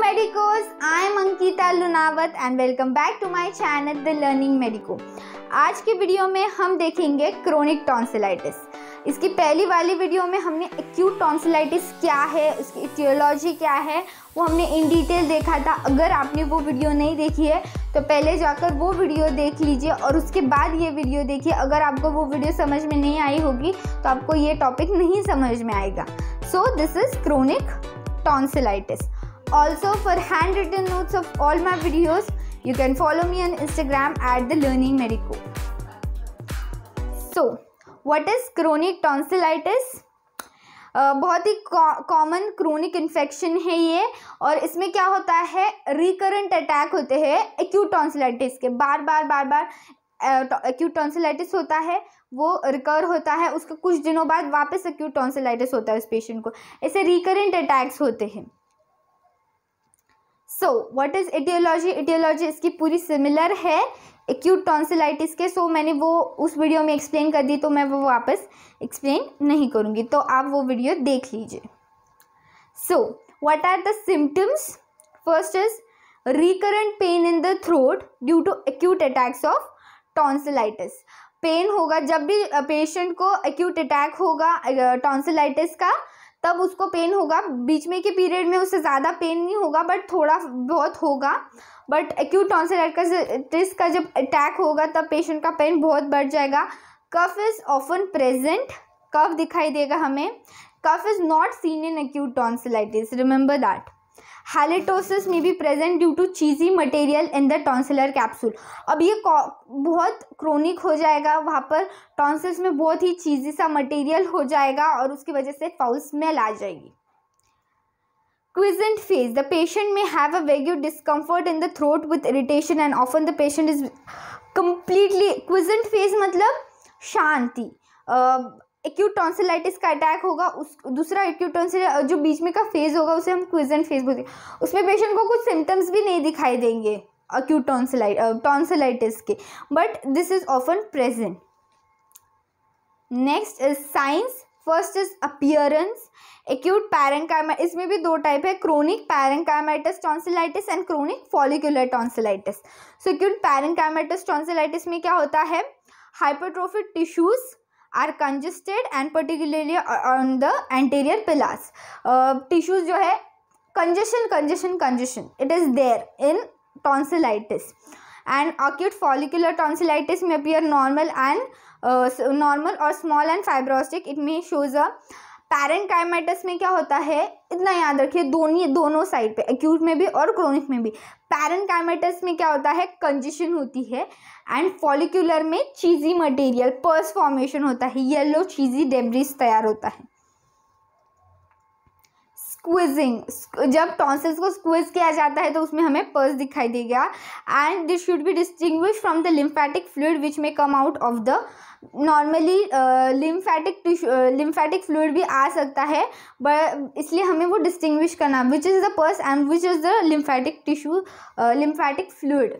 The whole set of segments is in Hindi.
Medicos I am Ankita Lunawat and welcome back to my channel the learning medico आज के वीडियो में हम देखेंगे क्रोनिक टॉन्सिलाइटिस इसकी पहली वाली वीडियो में हमने एक्यूट टॉन्सिलाइटिस क्या है उसकी इटियोलॉजी क्या है वो हमने इन डिटेल देखा था अगर आपने वो वीडियो नहीं देखी है तो पहले जाकर वो वीडियो देख लीजिए और उसके बाद ये वीडियो देखिए अगर आपको वो वीडियो समझ में नहीं आई होगी तो आपको ये टॉपिक नहीं समझ में आएगा so this is chronic tonsillitis Also, for handwritten notes of all my videos, you can follow me on Instagram at the Learning Medico. So, what is chronic tonsillitis? Uh, बहुत ही कॉमन क्रोनिक इन्फेक्शन है ये और इसमें क्या होता है रिकरेंट अटैक होते हैं एक्यूट टॉन्सिलाइटिस के बार बार बार बार एक्यूट uh, टॉन्सिलाइटिस होता है वो रिकवर होता है उसके कुछ दिनों बाद वापस एक्यूट टॉन्सिलाइटिस होता है उस पेशेंट को ऐसे रिकरेंट अटैक्स होते हैं so what is etiology etiology इसकी पूरी सिमिलर है एक्यूट टॉन्सिलाइटिस के सो so, मैंने वो उस वीडियो में एक्सप्लेन कर दी तो मैं वो वापस एक्सप्लेन नहीं करूँगी तो आप वो वीडियो देख लीजिए so what are the symptoms first is recurrent pain in the throat due to acute attacks of tonsillitis pain होगा जब भी पेशेंट को एक्यूट अटैक होगा टॉन्सिलाइटिस का तब उसको पेन होगा बीच में के पीरियड में उससे ज़्यादा पेन नहीं होगा बट थोड़ा बहुत होगा बट एक्यूट टॉन्सिलाइटिस का जब अटैक होगा तब पेशेंट का पेन बहुत बढ़ जाएगा cough is often present cough दिखाई देगा हमें cough is not seen in acute tonsillitis remember that halitosis में भी present due to cheesy material in the tonsillar capsule अब ये बहुत क्रोनिक हो जाएगा वहाँ पर टॉन्सिल्स में बहुत ही चीजी सा मटेरियल हो जाएगा और उसकी वजह से फाउल स्मेल आ जाएगी quiescent phase the patient may have a vague discomfort in the throat with irritation and often the patient is completely quiescent phase मतलब शांति एक्यूट टॉन्सिलाइटिस का अटैक होगा उस दूसरा एक्यूट टॉन्सिल जो बीच में का फेज़ होगा उसे हम क्विजेंट फेज बोलते हैं उसमें पेशेंट को कुछ सिम्टम्स भी नहीं दिखाई देंगे अक्यूट टॉन्सिलाइट टॉन्सिलाइटिस के but this is often present next is signs first is appearance acute parenchymatous इसमें भी दो टाइप है chronic parenchymatous tonsillitis and chronic follicular tonsillitis so acute parenchymatous tonsillitis में क्या होता है hypertrophic tissues are congested and particularly uh, on the anterior pillars. Uh, tissues jo hai, congestion, congestion, congestion. It is there in tonsillitis. And acute follicular tonsillitis may appear normal and uh, normal or small and fibrous. It may shows a parenchymatous में क्या होता है इतना याद रखिए दोनों दोनों साइड पे एक्यूट में भी और क्रोनिक में भी पैरेंकाइमाइटिस में क्या होता है कंजेशन होती है एंड फॉलिकुलर में चीज़ी मटेरियल पर्स फॉर्मेशन होता है येलो चीज़ी डेब्रिज तैयार होता है स्क्विजिंग जब टॉन्सिल्स को स्क्विज किया जाता है तो उसमें हमें पर्स दिखाई देगा and this should be distinguish from the lymphatic fluid which may come out of the normally lymphatic lymphatic fluid भी आ सकता है बट इसलिए हमें वो डिस्टिंग्विश करना which is the pus and which is the lymphatic tissue lymphatic fluid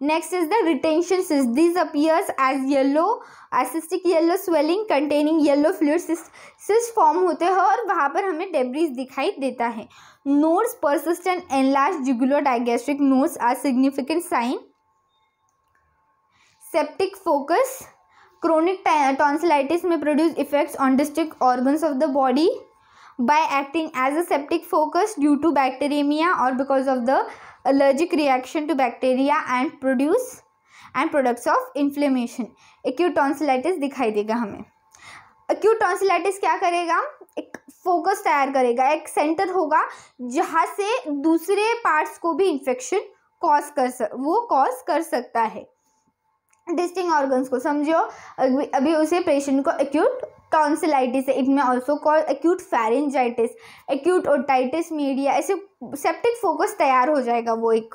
Next is the retention cyst. This appears as yellow, as cystic yellow swelling containing yellow fluid cyst form होते हैं और वहाँ पर हमें डेब्रीज दिखाई देता है nodes persistent enlarged jugular digastric nodes are significant sign. Septic focus, chronic tonsillitis may produce effects on distinct organs of the body. By acting as a septic focus due to bacteremia और because of the allergic reaction to bacteria and produce and products of inflammation acute दिखाई देगा हमें एक्यूटॉन्सिलाइटिस क्या करेगा एक फोकस तैयार करेगा एक सेंटर होगा जहाँ से दूसरे पार्ट्स को भी इन्फेक्शन कॉज कर सक वो कॉज कर सकता है डिस्टिंग ऑर्गन्स को समझो अभी उसे पेशेंट को एक्यूट टॉन्सिलाइटिस है it may also call acute pharyngitis acute otitis media ऐसे सेप्टिक फोकस तैयार हो जाएगा वो एक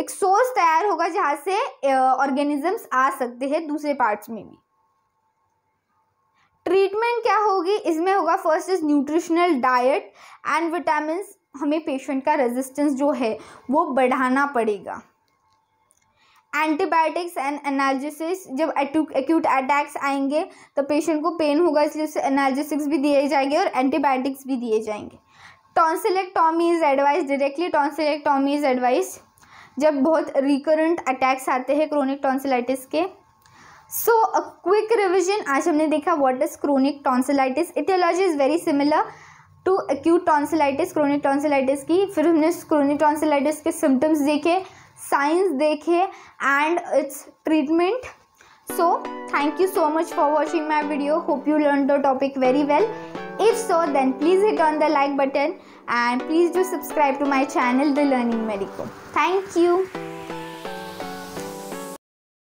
एक सोर्स तैयार होगा जहाँ से ऑर्गेनिजम्स आ सकते हैं दूसरे पार्ट्स में भी ट्रीटमेंट क्या होगी इसमें होगा first is nutritional diet and vitamin हमें पेशेंट का रेजिस्टेंस जो है वो बढ़ाना पड़ेगा एंटीबायोटिक्स एंड एनालिसिस जब एक्यूट अटैक्स आएंगे तो पेशेंट को पेन होगा इसलिए उसे एनाल्जेसिक्स भी दिए जाएंगे और एंटीबायोटिक्स भी दिए जाएंगे tonsillectomy is advise directly tonsillectomy is advise जब बहुत रिकरेंट अटैक्स आते हैं क्रोनिक टॉन्सिलाइटिस के सो अ क्विक रिविजन आज हमने देखा what is chronic tonsillitis etiology is very similar to acute tonsillitis chronic tonsillitis की फिर हमने क्रोनिक टॉन्सिलाइटिस के सिम्टम्स देखे साइंस देखे and its treatment so thank you so much for watching my video hope you learn the topic very well if so then please hit on the like button and please do subscribe to my channel the learning medico thank you